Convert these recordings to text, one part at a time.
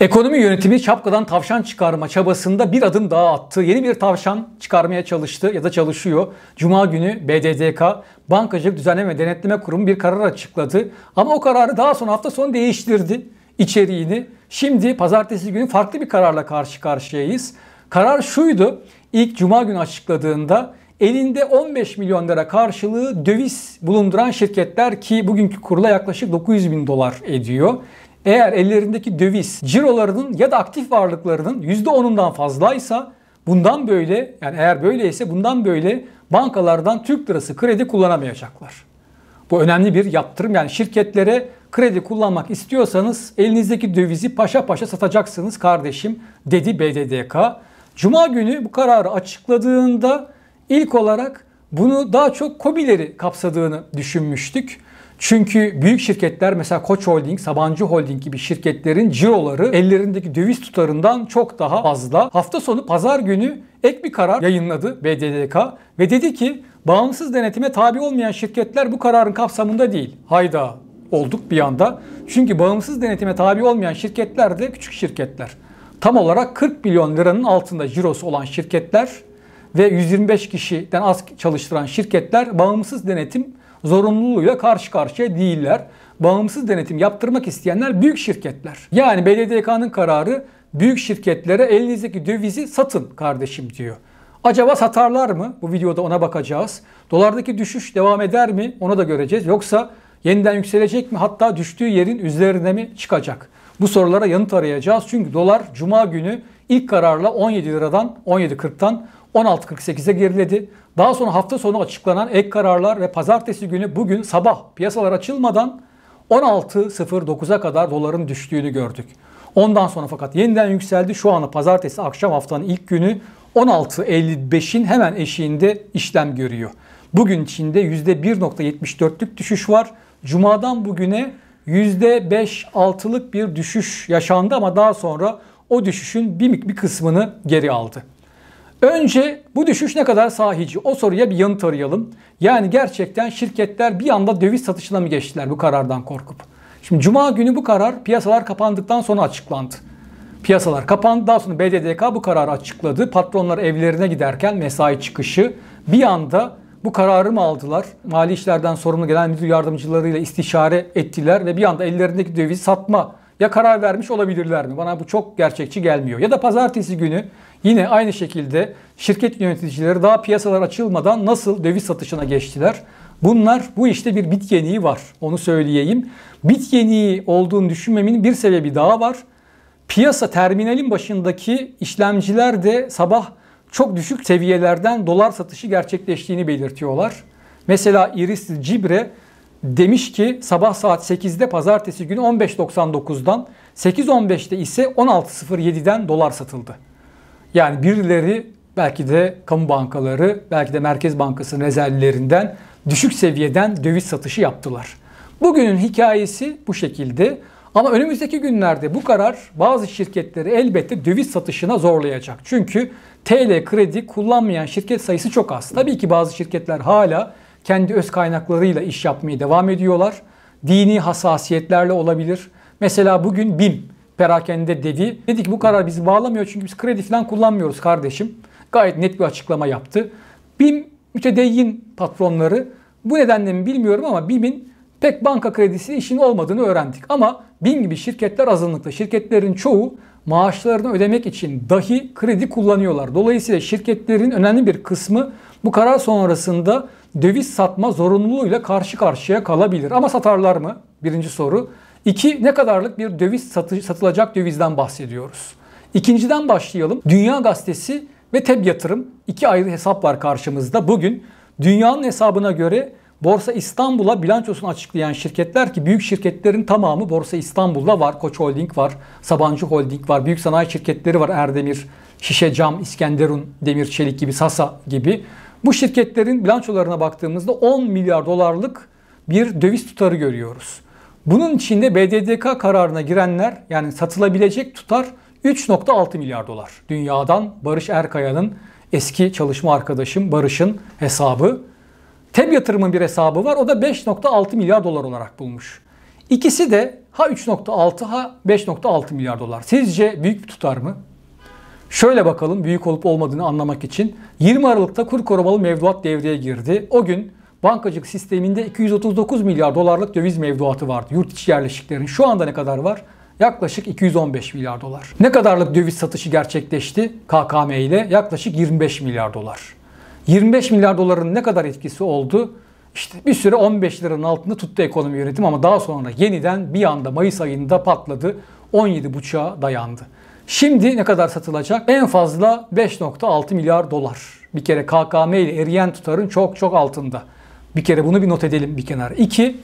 Ekonomi yönetimi şapkadan tavşan çıkarma çabasında bir adım daha attı. Yeni bir tavşan çıkarmaya çalıştı ya da çalışıyor. Cuma günü BDDK Bankacılık Düzenleme ve Denetleme Kurumu bir karar açıkladı. Ama o kararı daha sonra hafta sonu değiştirdi içeriğini. Şimdi pazartesi günü farklı bir kararla karşı karşıyayız. Karar şuydu. İlk cuma günü açıkladığında elinde 15 milyon lira karşılığı döviz bulunduran şirketler ki bugünkü kurla yaklaşık 900 bin dolar ediyor. Eğer ellerindeki döviz cirolarının ya da aktif varlıklarının %10'undan fazlaysa bundan böyle yani eğer böyleyse bundan böyle bankalardan Türk lirası kredi kullanamayacaklar. Bu önemli bir yaptırım. Yani şirketlere kredi kullanmak istiyorsanız elinizdeki dövizi paşa paşa satacaksınız kardeşim dedi BDDK. Cuma günü bu kararı açıkladığında ilk olarak bunu daha çok kobileri kapsadığını düşünmüştük. Çünkü büyük şirketler mesela Koç Holding, Sabancı Holding gibi şirketlerin ciroları ellerindeki döviz tutarından çok daha fazla. Hafta sonu pazar günü ek bir karar yayınladı BDDK ve dedi ki bağımsız denetime tabi olmayan şirketler bu kararın kapsamında değil. Hayda olduk bir anda. Çünkü bağımsız denetime tabi olmayan şirketler de küçük şirketler. Tam olarak 40 milyon liranın altında cirosu olan şirketler ve 125 kişiden az çalıştıran şirketler bağımsız denetim zorunluluğuyla karşı karşıya değiller. Bağımsız denetim yaptırmak isteyenler büyük şirketler. Yani BDDK'nın kararı büyük şirketlere elinizdeki dövizi satın kardeşim diyor. Acaba satarlar mı? Bu videoda ona bakacağız. Dolardaki düşüş devam eder mi? Ona da göreceğiz. Yoksa yeniden yükselecek mi? Hatta düştüğü yerin üzerine mi çıkacak? Bu sorulara yanıt arayacağız. Çünkü dolar cuma günü ilk kararla 17 liradan 17.40'tan 16.48'e geriledi. Daha sonra hafta sonu açıklanan ek kararlar ve pazartesi günü bugün sabah piyasalar açılmadan 16.09'a kadar doların düştüğünü gördük. Ondan sonra fakat yeniden yükseldi. Şu anda pazartesi akşam haftanın ilk günü 16.55'in hemen eşiğinde işlem görüyor. Bugün Çin'de %1.74'lük düşüş var. Cuma'dan bugüne %5-6'lık bir düşüş yaşandı ama daha sonra o düşüşün bir, bir kısmını geri aldı. Önce bu düşüş ne kadar sahici? O soruya bir yanıt arayalım. Yani gerçekten şirketler bir anda döviz satışına mı geçtiler bu karardan korkup? Şimdi cuma günü bu karar piyasalar kapandıktan sonra açıklandı. Piyasalar kapandı. Daha sonra BDDK bu kararı açıkladı. Patronlar evlerine giderken mesai çıkışı bir anda bu kararı mı aldılar? Mali işlerden sorumlu gelen müdür yardımcılarıyla istişare ettiler ve bir anda ellerindeki dövizi satma ya karar vermiş olabilirler mi? Bana bu çok gerçekçi gelmiyor. Ya da pazartesi günü Yine aynı şekilde şirket yöneticileri daha piyasalar açılmadan nasıl döviz satışına geçtiler? Bunlar bu işte bir bit yeniği var. Onu söyleyeyim. Bit yeniği olduğunu düşünmemin bir sebebi daha var. Piyasa terminalin başındaki işlemciler de sabah çok düşük seviyelerden dolar satışı gerçekleştiğini belirtiyorlar. Mesela Iris Cibre demiş ki sabah saat 8'de pazartesi günü 15.99'dan 8.15'te ise 16.07'den dolar satıldı. Yani birileri belki de kamu bankaları, belki de Merkez Bankası'nın rezervlerinden düşük seviyeden döviz satışı yaptılar. Bugünün hikayesi bu şekilde. Ama önümüzdeki günlerde bu karar bazı şirketleri elbette döviz satışına zorlayacak. Çünkü TL kredi kullanmayan şirket sayısı çok az. Tabii ki bazı şirketler hala kendi öz kaynaklarıyla iş yapmaya devam ediyorlar. Dini hassasiyetlerle olabilir. Mesela bugün BİM perakende dedi. Dedik bu karar bizi bağlamıyor çünkü biz kredi falan kullanmıyoruz kardeşim. Gayet net bir açıklama yaptı. BİM mütedeyyin patronları bu nedenle mi bilmiyorum ama BİM'in pek banka kredisi işin olmadığını öğrendik. Ama BİM gibi şirketler azınlıkta. Şirketlerin çoğu maaşlarını ödemek için dahi kredi kullanıyorlar. Dolayısıyla şirketlerin önemli bir kısmı bu karar sonrasında döviz satma zorunluluğuyla karşı karşıya kalabilir. Ama satarlar mı? Birinci soru. İki, ne kadarlık bir döviz satı, satılacak dövizden bahsediyoruz. İkinciden başlayalım. Dünya Gazetesi ve TEB Yatırım iki ayrı hesap var karşımızda. Bugün dünyanın hesabına göre Borsa İstanbul'a bilançosunu açıklayan şirketler ki büyük şirketlerin tamamı Borsa İstanbul'da var. Koç Holding var, Sabancı Holding var, büyük sanayi şirketleri var. Erdemir, Şişe Cam, İskenderun, Demir Çelik gibi, Sasa gibi. Bu şirketlerin bilançolarına baktığımızda 10 milyar dolarlık bir döviz tutarı görüyoruz. Bunun içinde BDDK kararına girenler yani satılabilecek tutar 3.6 milyar dolar. Dünyadan Barış Erkaya'nın eski çalışma arkadaşım Barış'ın hesabı. TEB yatırımın bir hesabı var. O da 5.6 milyar dolar olarak bulmuş. İkisi de ha 3.6 ha 5.6 milyar dolar. Sizce büyük bir tutar mı? Şöyle bakalım büyük olup olmadığını anlamak için. 20 Aralık'ta kur korumalı mevduat devreye girdi. O gün bankacılık sisteminde 239 milyar dolarlık döviz mevduatı vardı. Yurt içi yerleşiklerin şu anda ne kadar var? Yaklaşık 215 milyar dolar. Ne kadarlık döviz satışı gerçekleşti KKM ile? Yaklaşık 25 milyar dolar. 25 milyar doların ne kadar etkisi oldu? İşte bir süre 15 liranın altında tuttu ekonomi yönetim ama daha sonra yeniden bir anda Mayıs ayında patladı. 17,5'a dayandı. Şimdi ne kadar satılacak? En fazla 5.6 milyar dolar. Bir kere KKM ile eriyen tutarın çok çok altında. Bir kere bunu bir not edelim bir kenara. İki,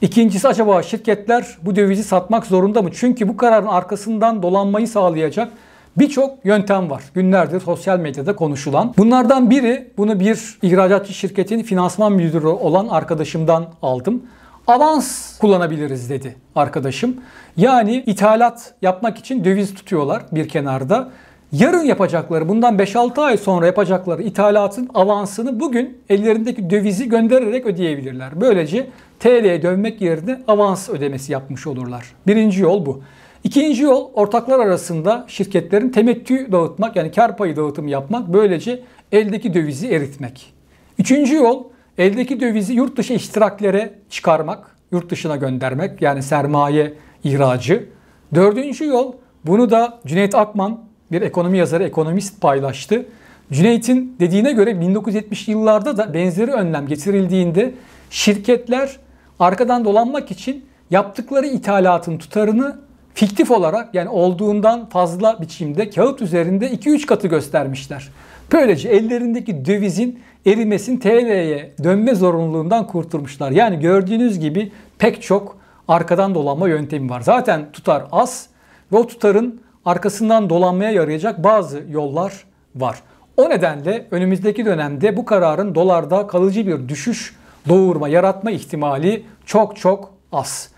ikincisi acaba şirketler bu dövizi satmak zorunda mı? Çünkü bu kararın arkasından dolanmayı sağlayacak birçok yöntem var. Günlerdir sosyal medyada konuşulan. Bunlardan biri bunu bir ihracatçı şirketin finansman müdürü olan arkadaşımdan aldım avans kullanabiliriz dedi arkadaşım. Yani ithalat yapmak için döviz tutuyorlar bir kenarda yarın yapacakları, bundan 5-6 ay sonra yapacakları ithalatın avansını bugün ellerindeki dövizi göndererek ödeyebilirler. Böylece TL'ye dönmek yerine avans ödemesi yapmış olurlar. Birinci yol bu. İkinci yol ortaklar arasında şirketlerin temettü dağıtmak yani kar payı dağıtımı yapmak böylece eldeki dövizi eritmek. Üçüncü yol eldeki dövizi yurt dışı iştiraklere çıkarmak, yurt dışına göndermek yani sermaye ihracı. Dördüncü yol bunu da Cüneyt Akman bir ekonomi yazarı, ekonomist paylaştı. Cüneyt'in dediğine göre 1970 yıllarda da benzeri önlem getirildiğinde şirketler arkadan dolanmak için yaptıkları ithalatın tutarını fiktif olarak yani olduğundan fazla biçimde kağıt üzerinde 2-3 katı göstermişler. Böylece ellerindeki dövizin erimesin TL'ye dönme zorunluluğundan kurtulmuşlar. Yani gördüğünüz gibi pek çok arkadan dolanma yöntemi var. Zaten tutar az ve o tutarın arkasından dolanmaya yarayacak bazı yollar var. O nedenle önümüzdeki dönemde bu kararın dolarda kalıcı bir düşüş doğurma, yaratma ihtimali çok çok az.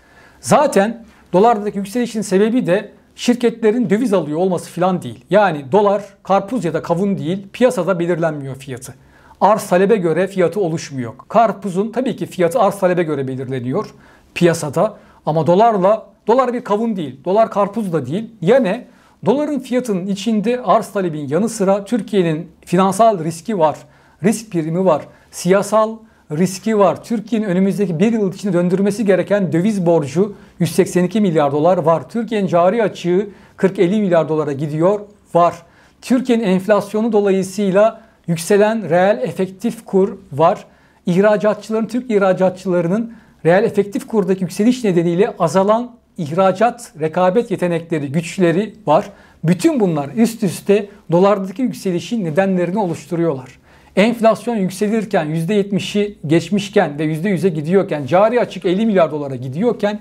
Zaten dolardaki yükselişin sebebi de şirketlerin döviz alıyor olması filan değil. Yani dolar karpuz ya da kavun değil piyasada belirlenmiyor fiyatı. Arz talebe göre fiyatı oluşmuyor. Karpuzun tabii ki fiyatı arz talebe göre belirleniyor piyasada ama dolarla dolar bir kavun değil, dolar karpuz da değil. Ya ne? Doların fiyatının içinde arz talebin yanı sıra Türkiye'nin finansal riski var, risk primi var, siyasal riski var. Türkiye'nin önümüzdeki bir yıl içinde döndürmesi gereken döviz borcu 182 milyar dolar var. Türkiye'nin cari açığı 40-50 milyar dolara gidiyor var. Türkiye'nin enflasyonu dolayısıyla yükselen reel efektif kur var. İhracatçıların, Türk ihracatçılarının reel efektif kurdaki yükseliş nedeniyle azalan ihracat, rekabet yetenekleri, güçleri var. Bütün bunlar üst üste dolardaki yükselişin nedenlerini oluşturuyorlar. Enflasyon yükselirken %70'i geçmişken ve %100'e gidiyorken, cari açık 50 milyar dolara gidiyorken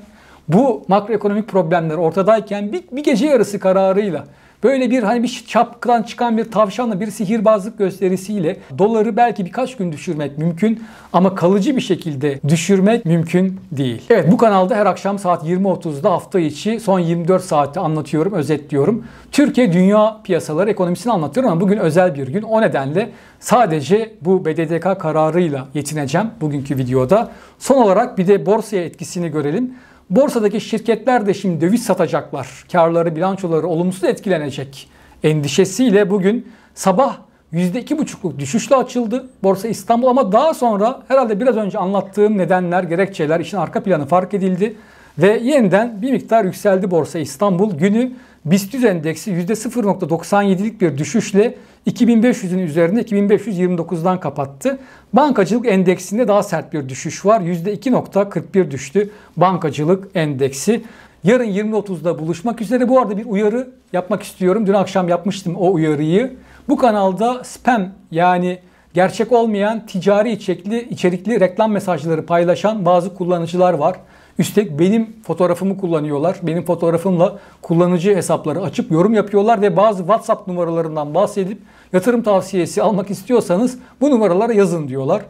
bu makroekonomik problemler ortadayken bir, bir gece yarısı kararıyla Böyle bir hani bir çapkıdan çıkan bir tavşanla bir sihirbazlık gösterisiyle doları belki birkaç gün düşürmek mümkün ama kalıcı bir şekilde düşürmek mümkün değil. Evet bu kanalda her akşam saat 20.30'da hafta içi son 24 saati anlatıyorum, özetliyorum. Türkiye dünya piyasaları ekonomisini anlatıyorum ama bugün özel bir gün. O nedenle sadece bu BDDK kararıyla yetineceğim bugünkü videoda. Son olarak bir de borsaya etkisini görelim. Borsadaki şirketler de şimdi döviz satacaklar. Karları, bilançoları olumsuz etkilenecek endişesiyle bugün sabah %2,5'luk düşüşle açıldı Borsa İstanbul ama daha sonra herhalde biraz önce anlattığım nedenler, gerekçeler, işin arka planı fark edildi. Ve yeniden bir miktar yükseldi Borsa İstanbul. Günü BIST endeksi %0.97'lik bir düşüşle 2500'ün üzerinde 2529'dan kapattı. Bankacılık endeksinde daha sert bir düşüş var. %2.41 düştü bankacılık endeksi. Yarın 20.30'da buluşmak üzere. Bu arada bir uyarı yapmak istiyorum. Dün akşam yapmıştım o uyarıyı. Bu kanalda spam yani gerçek olmayan ticari içerikli, içerikli reklam mesajları paylaşan bazı kullanıcılar var. Üstelik benim fotoğrafımı kullanıyorlar. Benim fotoğrafımla kullanıcı hesapları açıp yorum yapıyorlar ve bazı WhatsApp numaralarından bahsedip yatırım tavsiyesi almak istiyorsanız bu numaralara yazın diyorlar.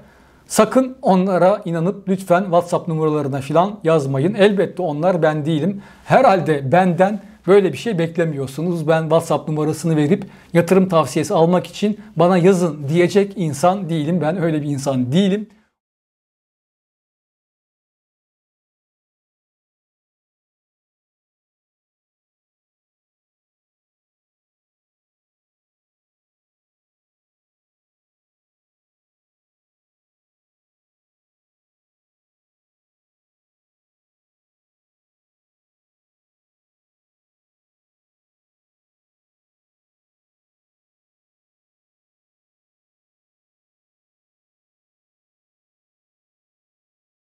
Sakın onlara inanıp lütfen WhatsApp numaralarına filan yazmayın. Elbette onlar ben değilim. Herhalde benden böyle bir şey beklemiyorsunuz. Ben WhatsApp numarasını verip yatırım tavsiyesi almak için bana yazın diyecek insan değilim. Ben öyle bir insan değilim.